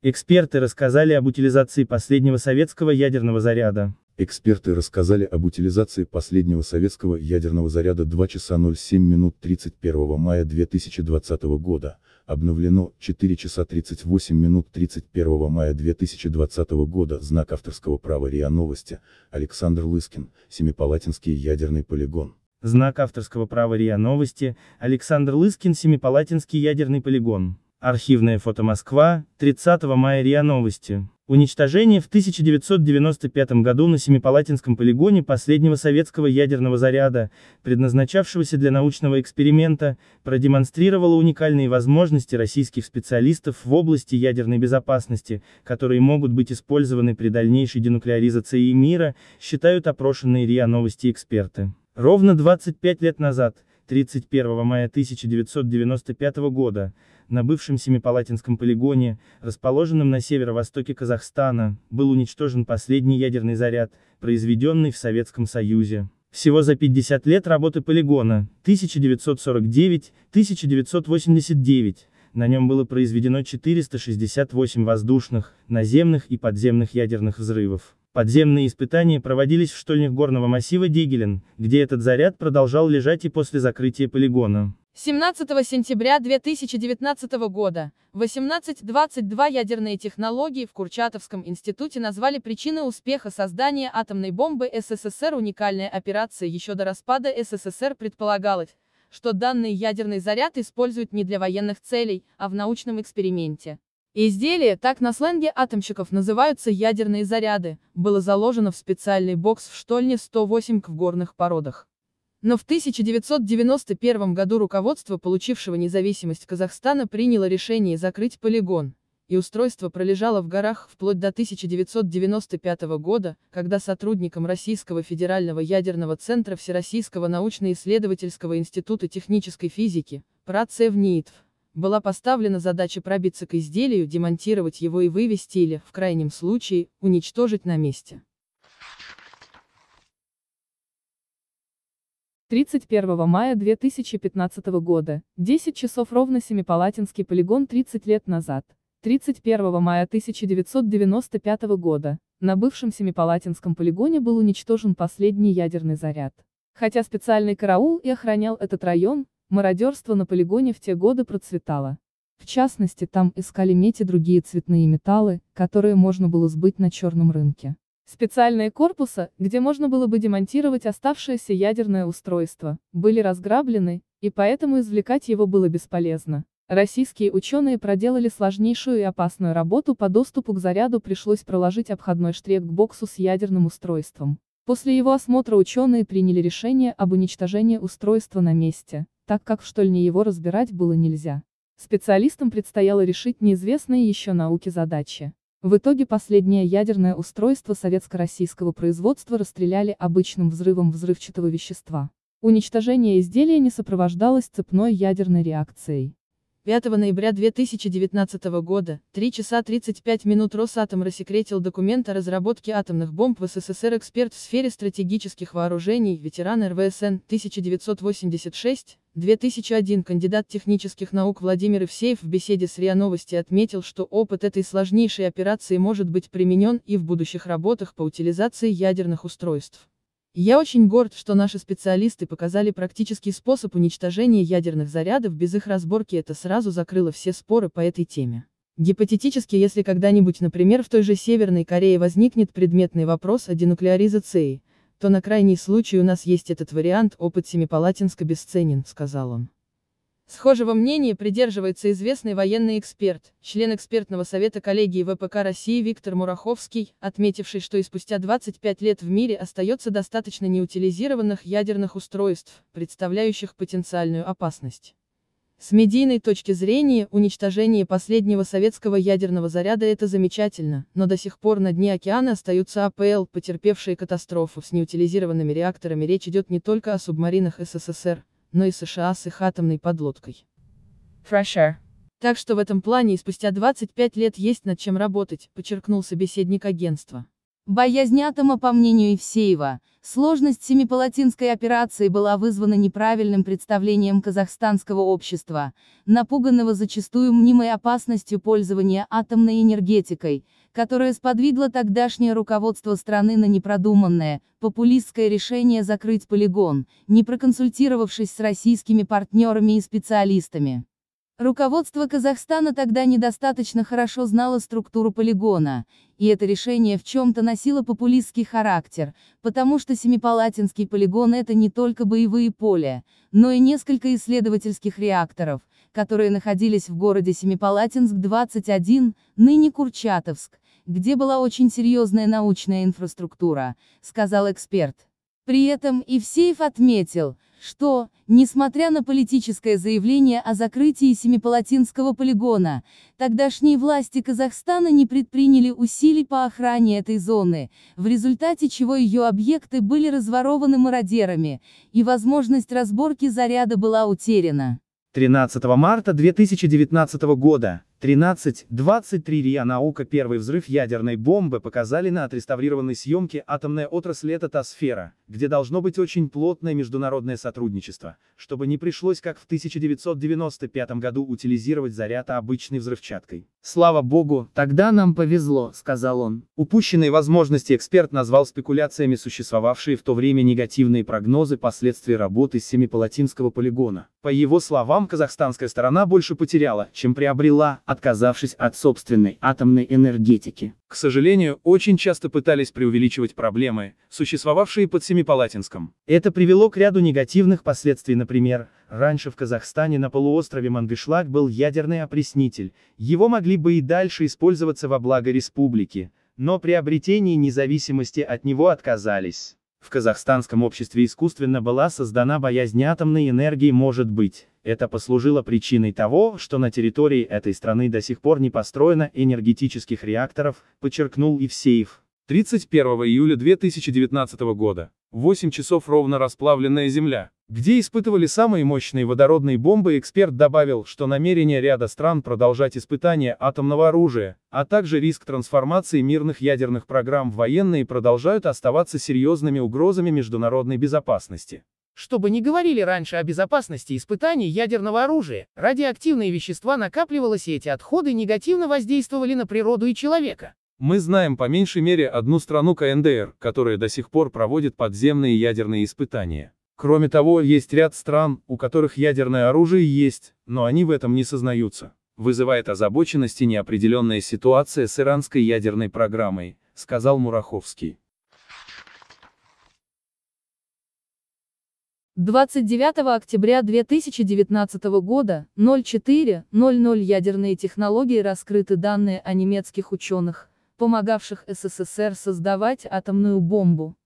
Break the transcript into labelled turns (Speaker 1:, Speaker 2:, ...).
Speaker 1: Эксперты рассказали об утилизации последнего советского ядерного заряда. Эксперты рассказали об утилизации последнего советского ядерного заряда 2 часа 07 минут 31 мая 2020 года, обновлено 4 часа 38 минут 31 мая 2020 года, знак авторского права РИА Новости, Александр Лыскин, Семипалатинский ядерный полигон. Знак авторского права РИА Новости, Александр Лыскин, Семипалатинский ядерный полигон. Архивная фото Москва, 30 мая РИА Новости. Уничтожение в 1995 году на Семипалатинском полигоне последнего советского ядерного заряда, предназначавшегося для научного эксперимента, продемонстрировало уникальные возможности российских специалистов в области ядерной безопасности, которые могут быть использованы при дальнейшей денуклеаризации мира, считают опрошенные РИА Новости эксперты. Ровно 25 лет назад, 31 мая 1995 года, на бывшем Семипалатинском полигоне, расположенном на северо-востоке Казахстана, был уничтожен последний ядерный заряд, произведенный в Советском Союзе. Всего за 50 лет работы полигона, 1949-1989, на нем было произведено 468 воздушных, наземных и подземных ядерных взрывов. Подземные испытания проводились в штольнях горного массива Дигелен, где этот заряд продолжал лежать и после закрытия полигона.
Speaker 2: 17 сентября 2019 года, 18.22 ядерные технологии в Курчатовском институте назвали причиной успеха создания атомной бомбы СССР уникальная операция еще до распада СССР предполагалось, что данный ядерный заряд используют не для военных целей, а в научном эксперименте. Изделие, так на сленге атомщиков называются ядерные заряды, было заложено в специальный бокс в штольне 108 к в горных породах. Но в 1991 году руководство получившего независимость Казахстана приняло решение закрыть полигон, и устройство пролежало в горах вплоть до 1995 года, когда сотрудникам Российского федерального ядерного центра Всероссийского научно-исследовательского института технической физики, ПРАЦЕВНИИТВ, была поставлена задача пробиться к изделию, демонтировать его и вывести или, в крайнем случае, уничтожить на месте. 31 мая 2015 года, 10 часов ровно Семипалатинский полигон 30 лет назад, 31 мая 1995 года, на бывшем Семипалатинском полигоне был уничтожен последний ядерный заряд. Хотя специальный караул и охранял этот район, Мародерство на полигоне в те годы процветало. В частности, там искали медь и другие цветные металлы, которые можно было сбыть на черном рынке. Специальные корпуса, где можно было бы демонтировать оставшееся ядерное устройство, были разграблены, и поэтому извлекать его было бесполезно. Российские ученые проделали сложнейшую и опасную работу по доступу к заряду пришлось проложить обходной штрек к боксу с ядерным устройством. После его осмотра ученые приняли решение об уничтожении устройства на месте, так как в штольне его разбирать было нельзя. Специалистам предстояло решить неизвестные еще науке задачи. В итоге последнее ядерное устройство советско-российского производства расстреляли обычным взрывом взрывчатого вещества. Уничтожение изделия не сопровождалось цепной ядерной реакцией. 5 ноября 2019 года, 3 часа 35 минут Росатом рассекретил документ о разработке атомных бомб в СССР эксперт в сфере стратегических вооружений, ветеран РВСН 1986, 2001 кандидат технических наук Владимир Евсеев в беседе с РИА Новости отметил, что опыт этой сложнейшей операции может быть применен и в будущих работах по утилизации ядерных устройств. Я очень горд, что наши специалисты показали практический способ уничтожения ядерных зарядов без их разборки, это сразу закрыло все споры по этой теме. Гипотетически, если когда-нибудь, например, в той же Северной Корее возникнет предметный вопрос о денуклеаризации, то на крайний случай у нас есть этот вариант, опыт Семипалатинска бесценен, сказал он. Схожего мнения придерживается известный военный эксперт, член экспертного совета коллегии ВПК России Виктор Мураховский, отметивший, что и спустя 25 лет в мире остается достаточно неутилизированных ядерных устройств, представляющих потенциальную опасность. С медийной точки зрения, уничтожение последнего советского ядерного заряда это замечательно, но до сих пор на дне океана остаются АПЛ, потерпевшие катастрофу с неутилизированными реакторами. Речь идет не только о субмаринах СССР, но и США с их атомной подлодкой. Fresher. Так что в этом плане и спустя 25 лет есть над чем
Speaker 3: работать, подчеркнул собеседник агентства. Боязнь атома, по мнению Евсеева, сложность семипалатинской операции была вызвана неправильным представлением казахстанского общества, напуганного зачастую мнимой опасностью пользования атомной энергетикой, которая сподвигла тогдашнее руководство страны на непродуманное, популистское решение закрыть полигон, не проконсультировавшись с российскими партнерами и специалистами. Руководство Казахстана тогда недостаточно хорошо знало структуру полигона, и это решение в чем-то носило популистский характер, потому что Семипалатинский полигон это не только боевые поля, но и несколько исследовательских реакторов, которые находились в городе Семипалатинск-21, ныне Курчатовск, где была очень серьезная научная инфраструктура, сказал эксперт. При этом Ивсеев отметил, что, несмотря на политическое заявление о закрытии Семипалатинского полигона, тогдашние власти Казахстана не предприняли усилий по охране этой зоны, в результате чего ее объекты были разворованы мародерами, и возможность разборки заряда была утеряна.
Speaker 1: 13 марта 2019 года 13.23 РИА Наука Первый взрыв ядерной бомбы показали на отреставрированной съемке атомная отрасль это та сфера, где должно быть очень плотное международное сотрудничество, чтобы не пришлось как в 1995 году утилизировать заряд обычной взрывчаткой. «Слава богу, тогда нам повезло», — сказал он. Упущенные возможности эксперт назвал спекуляциями существовавшие в то время негативные прогнозы последствий работы Семипалатинского полигона. По его словам, казахстанская сторона больше потеряла, чем приобрела, отказавшись от собственной атомной энергетики. К сожалению, очень часто пытались преувеличивать проблемы, существовавшие под Семипалатинском. Это привело к ряду негативных последствий, например, раньше в Казахстане на полуострове Мангышлак был ядерный опреснитель, его могли бы и дальше использоваться во благо республики, но при обретении независимости от него отказались. В казахстанском обществе искусственно была создана боязнь атомной энергии может быть. Это послужило причиной того, что на территории этой страны до сих пор не построено энергетических реакторов, подчеркнул Евсеев. 31 июля 2019 года, 8 часов ровно расплавленная Земля, где испытывали самые мощные водородные бомбы, эксперт добавил, что намерение ряда стран продолжать испытания атомного оружия, а также риск трансформации мирных ядерных программ в военные продолжают оставаться серьезными угрозами международной безопасности. Чтобы не говорили раньше о безопасности испытаний ядерного оружия, радиоактивные вещества накапливалось и эти отходы негативно воздействовали на природу и человека. Мы знаем по меньшей мере одну страну КНДР, которая до сих пор проводит подземные ядерные испытания. Кроме того, есть ряд стран, у которых ядерное оружие есть, но они в этом не сознаются. Вызывает озабоченность и неопределенная ситуация с иранской ядерной программой, сказал Мураховский.
Speaker 2: 29 октября 2019 года, 04.00 ядерные технологии раскрыты данные о немецких ученых, помогавших СССР создавать атомную бомбу.